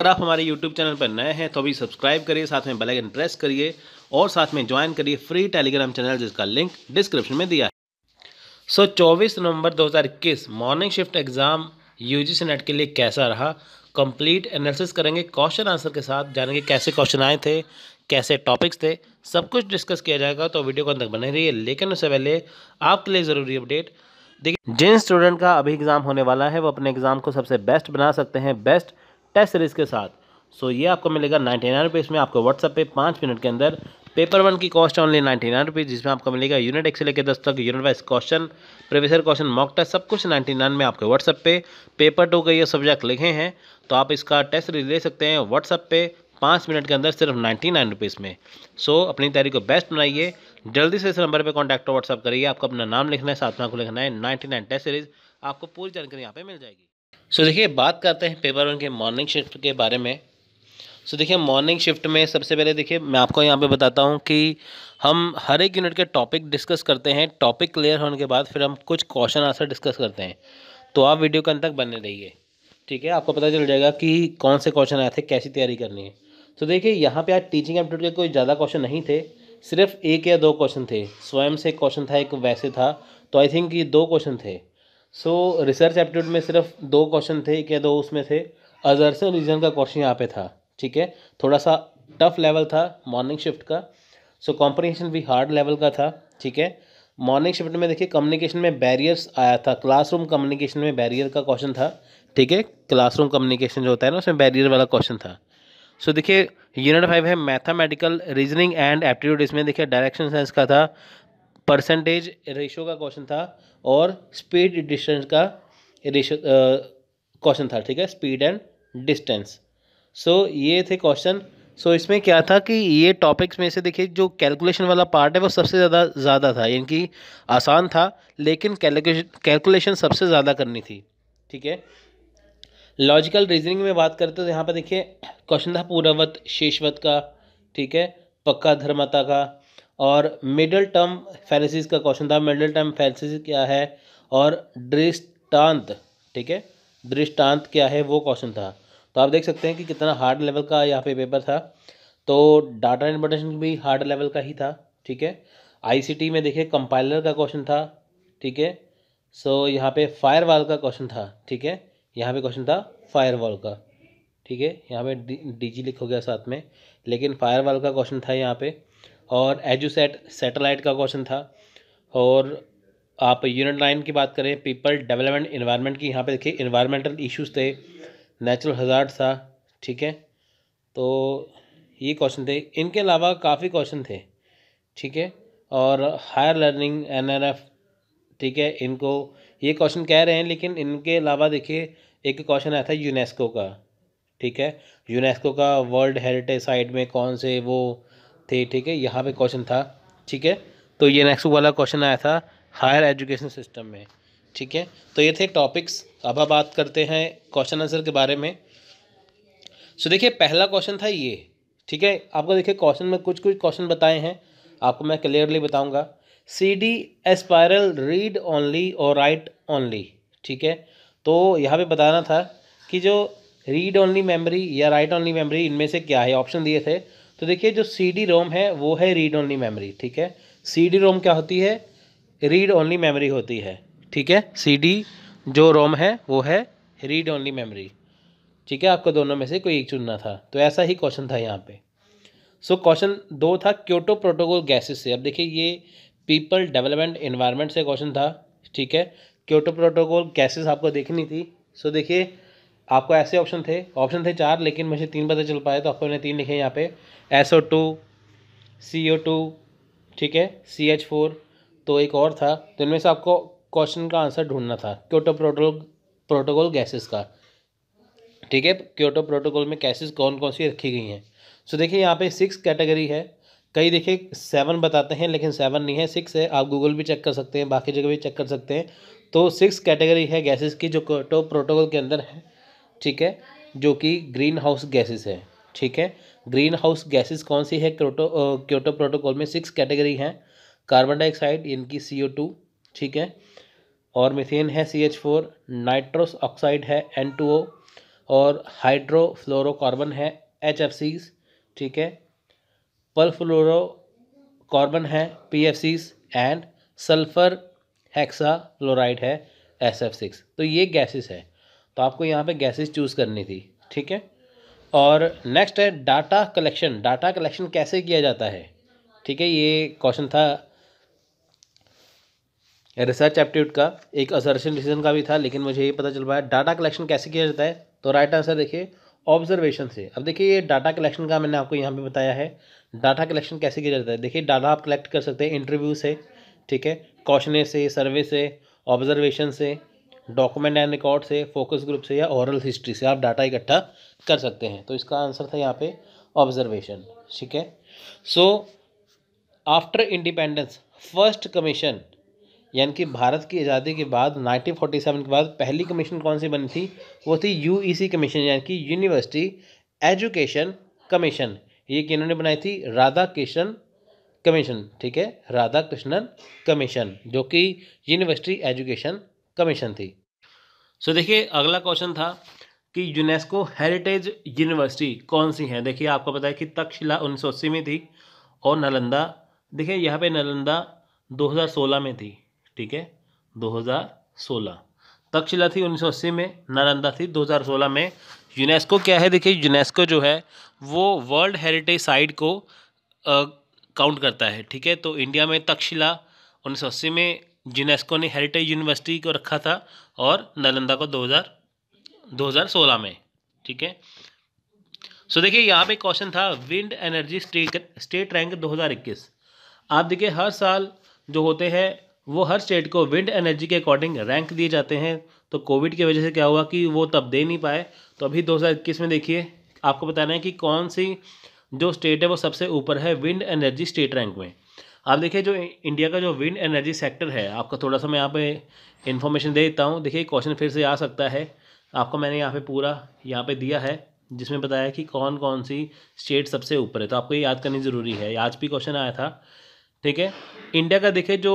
अगर आप हमारे यूट्यूब चैनल पर नए हैं तो अभी सब्सक्राइब करिए साथ में बेल आइकन प्रेस करिए और साथ में ज्वाइन करिए फ्री टेलीग्राम चैनल जिसका लिंक डिस्क्रिप्शन में दिया है so so, 24 November 2021 morning shift exam UGC NET के लिए कैसा रहा कंप्लीट एनालिसिस करेंगे क्वेश्चन आंसर के साथ जानेंगे कैसे क्वेश्चन आए थे कैसे टॉपिक्स थे सब कुछ डिस्कस किया जाएगा तो वीडियो को अंदर बने रहिए लेकिन उससे पहले आपके लिए ज़रूरी अपडेट देखिए जिन स्टूडेंट का अभी एग्ज़ाम होने वाला है वो अपने एग्ज़ाम को सबसे बेस्ट बना सकते हैं बेस्ट टेस्ट सीरीज़ के साथ सो ये आपको मिलेगा नाइन्टी नाइन रुपीज़ में आपको व्हाट्सअप पे पाँच मिनट के अंदर पेपर वन की cost only ninety nine rupees जिसमें आपको मिलेगा यूनिट एक से लेकर दस तक unit wise question professor question mock test सब कुछ नाइन्टी नाइन में आपके व्हाट्सअप पे पेपर टू के ये सब्जेक्ट लिखे हैं तो आप इसका टेस्ट सीरीज ले सकते हैं व्हाट्सअप पे पाँच मिनट के अंदर सिर्फ नाइन्टी नाइन रुपीज़ में सो so, अपनी तैयारी को बेस्ट बनाइए जल्दी से इस नंबर पर कॉन्टैक्ट व्हाट्सअप करिए आपको अपना नाम लिखना है साथ में आपको लिखना है नाइन्टी नाइन टेस्ट सीरीज़ आपको पूरी जानकारी यहाँ पर मिल जाएगी सो देखिए बात करते हैं पेपर वन के मॉर्निंग शिफ्ट के बारे में सो so, देखिए मॉर्निंग शिफ्ट में सबसे पहले देखिए मैं आपको यहाँ पे बताता हूँ कि हम हर एक यूनिट के टॉपिक डिस्कस करते हैं टॉपिक क्लियर होने के बाद फिर हम कुछ क्वेश्चन आंसर डिस्कस करते हैं तो आप वीडियो के अंत तक बने रहिए ठीक है आपको पता चल जाएगा कि कौन से क्वेश्चन आए थे कैसी तैयारी करनी है तो so, देखिए यहाँ पर आज टीचिंग एप्टीट्यूड के कोई ज़्यादा क्वेश्चन नहीं थे सिर्फ एक या दो क्वेश्चन थे स्वयं से क्वेश्चन था एक वैसे था तो आई थिंक ये दो क्वेश्चन थे सो रिसर्च एप्टीट्यूड में सिर्फ दो क्वेश्चन थे क्या दो उसमें थे अजरस रीजन का क्वेश्चन यहाँ पे था ठीक है थोड़ा सा टफ लेवल था मॉर्निंग शिफ्ट का सो so, कॉम्प्रिहेंशन भी हार्ड लेवल का था ठीक है मॉर्निंग शिफ्ट में देखिए कम्युनिकेशन में बैरियर्स आया था क्लासरूम कम्युनिकेशन में बैरियर का क्वेश्चन था ठीक है क्लासरूम कम्युनिकेशन जो होता है ना उसमें बैरियर वाला क्वेश्चन था सो so, देखिए यूनिट फाइव है मैथामेटिकल रीजनिंग एंड एप्टीट्यूड इसमें देखिए डायरेक्शन साइंस का था परसेंटेज रेशो का क्वेश्चन था और स्पीड डिस्टेंस का रेशो क्वेश्चन था ठीक है स्पीड एंड डिस्टेंस सो ये थे क्वेश्चन सो so, इसमें क्या था कि ये टॉपिक्स में से देखिए जो कैलकुलेशन वाला पार्ट है वो सबसे ज़्यादा ज़्यादा था यानी कि आसान था लेकिन कैलकुलेशन सबसे ज़्यादा करनी थी ठीक है लॉजिकल रीजनिंग में बात करते तो यहाँ पर देखिए क्वेश्चन था पूर्ववत शेषवत का ठीक है पक्का धर्मता का और मिडल टर्म फैलिसिस का क्वेश्चन था मिडल टर्म फैलिसिस क्या है और दृष्टांत ठीक है दृष्टांत क्या है वो क्वेश्चन था तो आप देख सकते हैं कि कितना हार्ड लेवल का यहाँ पे पेपर था तो डाटा इंटरप्रिटेशन भी हार्ड लेवल का ही था ठीक है आईसीटी में देखिए कंपाइलर का क्वेश्चन था ठीक है सो यहाँ पे फायरवॉल का क्वेश्चन था ठीक है यहाँ पे क्वेश्चन था फायरवॉल का ठीक है यहाँ पे डी जी लिख हो गया साथ में लेकिन फायरवॉल का क्वेश्चन था यहाँ पर और एजुसेट सेटेलाइट का क्वेश्चन था और आप यूनिट नाइन की बात करें पीपल डेवलपमेंट इन्वायरमेंट की यहाँ पे देखिए इन्वायरमेंटल इश्यूज थे नेचुरल हजार्ड था ठीक है तो ये क्वेश्चन थे इनके अलावा काफ़ी क्वेश्चन थे ठीक है और हायर लर्निंग एनआरएफ ठीक है इनको ये क्वेश्चन कह रहे हैं लेकिन इनके अलावा देखिए एक क्वेश्चन आया था यूनेस्को का ठीक है यूनेस्को का वर्ल्ड हेरिटेज साइट में कौन से वो थे ठीक है यहाँ पे क्वेश्चन था ठीक है तो ये नेक्स्ट वाला क्वेश्चन आया था हायर एजुकेशन सिस्टम में ठीक है तो ये थे टॉपिक्स अब हम बात करते हैं क्वेश्चन आंसर के बारे में सो देखिए पहला क्वेश्चन था ये ठीक है आपको देखिए क्वेश्चन में कुछ कुछ क्वेश्चन बताए हैं आपको मैं क्लियरली बताऊंगा सी डी एस्पायरल रीड ओनली और राइट ओनली ठीक है तो यहाँ पे बताना था कि जो रीड ओनली मेमोरी या राइट ओनली मेमोरी इनमें से क्या है ऑप्शन दिए थे तो देखिए जो सी डी रोम है वो है रीड ओनली मेमोरी ठीक है सी डी रोम क्या होती है रीड ओनली मेमोरी होती है ठीक है सी डी जो रोम है वो है रीड ओनली मेमोरी ठीक है आपको दोनों में से कोई एक चुनना था तो ऐसा ही क्वेश्चन था यहाँ पे सो so, क्वेश्चन दो था क्योटो प्रोटोकॉल गैसेस से अब देखिए ये पीपल डेवलपमेंट इन्वायरमेंट से क्वेश्चन था ठीक है क्योटो प्रोटोकॉल गैसेस आपको देखनी थी सो so, देखिए आपको ऐसे ऑप्शन थे ऑप्शन थे चार लेकिन मुझे तीन पता चल पाया तो आपको मैंने तीन लिखे यहाँ पे S O two C O two ठीक है सी एच फोर तो एक और था तो इनमें से आपको क्वेश्चन का आंसर ढूंढना था क्योटो प्रोटोकॉल प्रोटोकॉल गैसेस का ठीक है क्योटो प्रोटोकॉल में गैसेस कौन कौन सी रखी गई हैं सो देखिए यहाँ पे सिक्स कैटेगरी है कई देखिए सेवन बताते हैं लेकिन सेवन नहीं है सिक्स है आप गूगल भी चेक कर सकते हैं बाकी जगह भी चेक कर सकते हैं तो सिक्स कैटेगरी है गैसेस की जो क्योटो प्रोटोकॉल के अंदर है ठीक है जो कि ग्रीन हाउस गैसेस है ठीक है ग्रीन हाउस गैसेस कौन सी है क्योटो क्योटो प्रोटोकॉल में सिक्स कैटेगरी हैं कार्बन डाइऑक्साइड इनकी सी ओ टू ठीक है और मिथेन है C H four nitrous oxide है एन टू ओ और हाइड्रोफ्लोरोकार्बन है एच एफ सीज ठीक है पल्फ्लोरोकार्बन है P F Cs and sulphur hexafluoride है एस एफ सिक्स तो ये गैसेस है तो आपको यहाँ पे गैसेस चूज़ करनी थी ठीक है और नेक्स्ट है डाटा कलेक्शन डाटा कलेक्शन कैसे किया जाता है ठीक है ये क्वेश्चन था रिसर्च एप्टीट्यूड का एक असर्शन डिसीजन का भी था लेकिन मुझे ये पता चल पाया डाटा कलेक्शन कैसे किया जाता है तो राइट आंसर देखिए ऑब्जर्वेशन से अब देखिए ये डाटा कलेक्शन का मैंने आपको यहाँ पे बताया है डाटा कलेक्शन कैसे किया जाता है देखिए डाटा आप कलेक्ट कर सकते हैं इंटरव्यू से ठीक है क्वेश्चन से सर्वे से ऑब्जर्वेशन से डॉक्यूमेंट एंड रिकॉर्ड से फोकस ग्रुप से या ओरल हिस्ट्री से आप डाटा इकट्ठा कर सकते हैं तो इसका आंसर था यहाँ पे ऑब्जर्वेशन ठीक है so after independence first commission यानी कि भारत की आज़ादी के बाद 1947 के बाद पहली कमीशन कौन सी बनी थी वो थी यूईसी कमीशन e यानी कि यूनिवर्सिटी एजुकेशन कमीशन ये किन्होंने बनाई थी राधा कृष्ण कमीशन ठीक है राधा कृष्णन कमीशन जो कि यूनिवर्सिटी एजुकेशन कमीशन थी सो देखिए अगला क्वेश्चन था कि यूनेस्को हेरिटेज यूनिवर्सिटी कौन सी है देखिए आपको पता है कि तक्षशिला उन्नीस में थी और नालंदा देखिए यहाँ पे नालंदा 2016 में थी ठीक है 2016 तक्षशिला थी 1980 में नालंदा थी 2016 में यूनेस्को क्या है देखिए यूनेस्को जो है वो वर्ल्ड हेरिटेज साइट को काउंट करता है ठीक है तो इंडिया में तक्षशिला अस्सी में यूनेस्को ने हेरिटेज यूनिवर्सिटी को रखा था और नालंदा को 2000 2016 में ठीक है सो देखिए यहाँ पे क्वेश्चन था wind energy state state rank 2021 आप देखिए हर साल जो होते हैं वो हर स्टेट को विंड एनर्जी के अकॉर्डिंग रैंक दिए जाते हैं तो कोविड की वजह से क्या हुआ कि वो तब दे नहीं पाए तो अभी 2021 में देखिए आपको बताना है कि कौन सी जो स्टेट है वो सबसे ऊपर है विंड एनर्जी स्टेट रैंक में आप देखिए जो इंडिया का जो विंड एनर्जी सेक्टर है आपका थोड़ा सा मैं यहाँ पे इन्फॉर्मेशन दे देता हूँ देखिए क्वेश्चन फिर से आ सकता है आपको मैंने यहाँ पे पूरा यहाँ पे दिया है जिसमें बताया कि कौन कौन सी स्टेट सबसे ऊपर है तो आपको ये याद करनी ज़रूरी है आज भी क्वेश्चन आया था ठीक है इंडिया का देखिए जो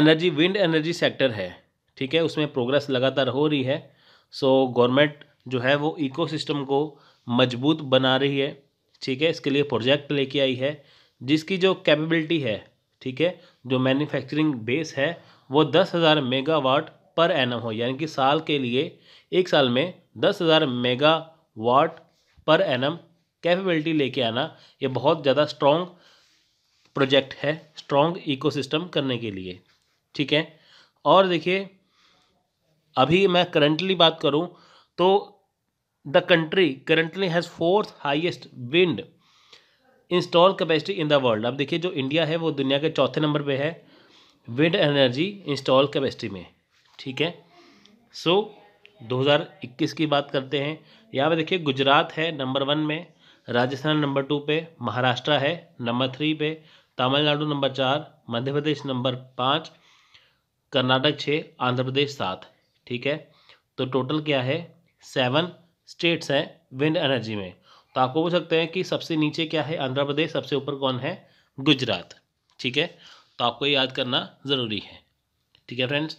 एनर्जी विंड एनर्जी सेक्टर है ठीक है उसमें प्रोग्रेस लगातार हो रही है सो गवर्नमेंट जो है वो इकोसिस्टम को मजबूत बना रही है ठीक है इसके लिए प्रोजेक्ट लेके आई है जिसकी जो कैपेबिलिटी है ठीक है जो मैन्युफैक्चरिंग बेस है वो दस हज़ार मेगावाट पर एनम हो यानी कि साल के लिए एक साल में दस हज़ार मेगावाट पर एनम कैपेबिलिटी लेके आना ये बहुत ज़्यादा स्ट्रॉन्ग प्रोजेक्ट है स्ट्रॉन्ग इकोसिस्टम करने के लिए ठीक है और देखिए अभी मैं करंटली बात करूं तो the country currently has fourth highest wind install capacity in the world अब देखिए जो इंडिया है वो दुनिया के चौथे नंबर पे है विंड एनर्जी इंस्टॉल कैपेसिटी में ठीक है सो so, 2021 की बात करते हैं यहाँ पे देखिए गुजरात है नंबर वन में राजस्थान नंबर टू पे महाराष्ट्र है नंबर थ्री पे तमिलनाडु नंबर चार मध्य प्रदेश नंबर पाँच कर्नाटक छः आंध्र प्रदेश सात ठीक है तो टोटल क्या है सेवन स्टेट्स हैं विंड एनर्जी में तो आपको पूछ सकते हैं कि सबसे नीचे क्या है आंध्र प्रदेश सबसे ऊपर कौन है गुजरात ठीक है तो आपको ये याद करना ज़रूरी है ठीक है फ्रेंड्स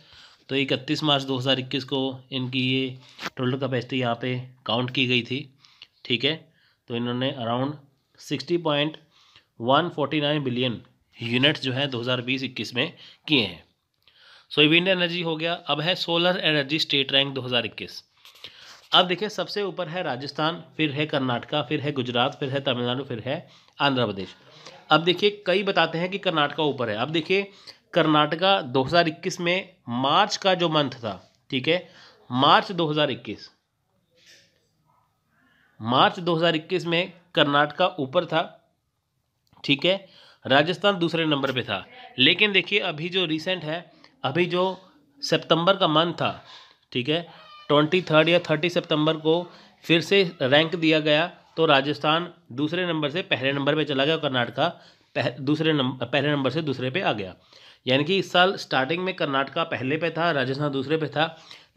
तो इकतीस मार्च 2021 को इनकी ये टोटल कैपेसिटी यहाँ पे काउंट की गई थी ठीक है तो इन्होंने around sixty point one forty nine billion units जो है 2020-21 में किए हैं सो विंड एनर्जी हो गया अब है सोलर एनर्जी स्टेट रैंक दो अब देखिए सबसे ऊपर है राजस्थान फिर है कर्नाटका फिर है गुजरात फिर है तमिलनाडु फिर है आंध्र प्रदेश अब देखिए कई बताते हैं कि कर्नाटका ऊपर है अब देखिए कर्नाटका 2021 में मार्च का जो मंथ था ठीक है मार्च 2021 मार्च 2021 में कर्नाटका ऊपर था ठीक है राजस्थान दूसरे नंबर पे था लेकिन देखिए अभी जो रिसेंट है अभी जो सितंबर का मंथ था ठीक है ट्वेंटी थर्ड या थर्टी सितंबर को फिर से रैंक दिया गया तो राजस्थान दूसरे नंबर से पहले नंबर पे चला गया और कर्नाटका पह, दूसरे नंबर पहले नंबर से दूसरे पे आ गया यानी कि इस साल स्टार्टिंग में कर्नाटका पहले पे था राजस्थान दूसरे पे था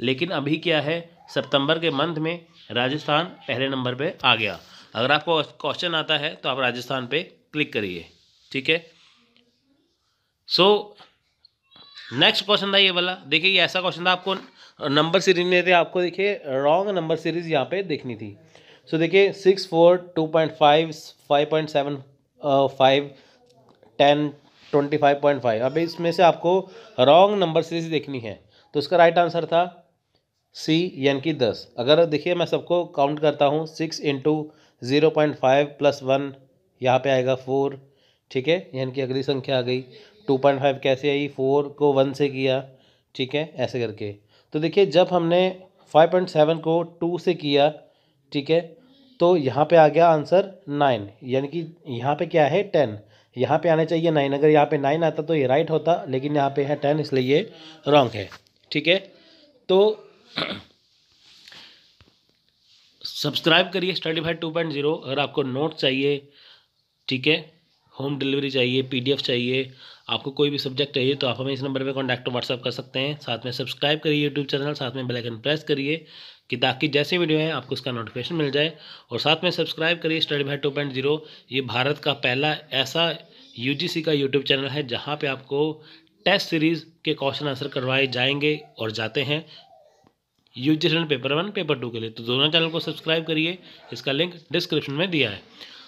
लेकिन अभी क्या है सितंबर के मंथ में राजस्थान पहले नंबर पे आ गया अगर आपको क्वेश्चन आता है तो आप राजस्थान पे क्लिक करिए ठीक है सो नेक्स्ट क्वेश्चन था ये वाला देखिए ये ऐसा क्वेश्चन था आपको नंबर सीरीज में थे आपको देखिए रॉन्ग नंबर सीरीज यहाँ पे देखनी थी सो देखिए six four two point five five point seven five ten twenty five point five अभी इसमें से आपको रॉन्ग नंबर सीरीज देखनी है तो इसका राइट आंसर था सी यानि कि दस अगर देखिए मैं सबको काउंट करता हूँ six into zero point five plus one यहाँ पे आएगा फोर ठीक है यानि कि अगली संख्या आ गई टू पॉइंट फाइव कैसे आई फोर को वन से किया ठीक है ऐसे करके तो देखिए जब हमने 5.7 को 2 से किया ठीक है तो यहाँ पे आ गया आंसर नाइन यानी कि यहाँ पे क्या है टेन यहाँ पे आने चाहिए नाइन अगर यहाँ पे नाइन आता तो ये राइट होता लेकिन यहाँ पे है टेन इसलिए ये रॉन्ग है ठीक है तो सब्सक्राइब करिए study five two point zero अगर आपको नोट चाहिए ठीक है होम डिलीवरी चाहिए पीडीएफ चाहिए आपको कोई भी सब्जेक्ट चाहिए तो आप हमें इस नंबर पर कॉन्टैक्ट व्हाट्सअप कर सकते हैं साथ में सब्सक्राइब करिए यूट्यूब चैनल साथ में बेलाइकन प्रेस करिए कि ताकि जैसे वीडियो है आपको इसका नोटिफिकेशन मिल जाए और साथ में सब्सक्राइब करिए स्टडी भाई टू पॉइंट जीरो ये भारत का पहला ऐसा यूजीसी का यूट्यूब चैनल है जहाँ पर आपको टेस्ट सीरीज़ के क्वेश्चन आंसर करवाए जाएंगे और जाते हैं UG channel paper one paper two के लिए तो दोनों चैनल को सब्सक्राइब करिए इसका लिंक डिस्क्रिप्शन में दिया है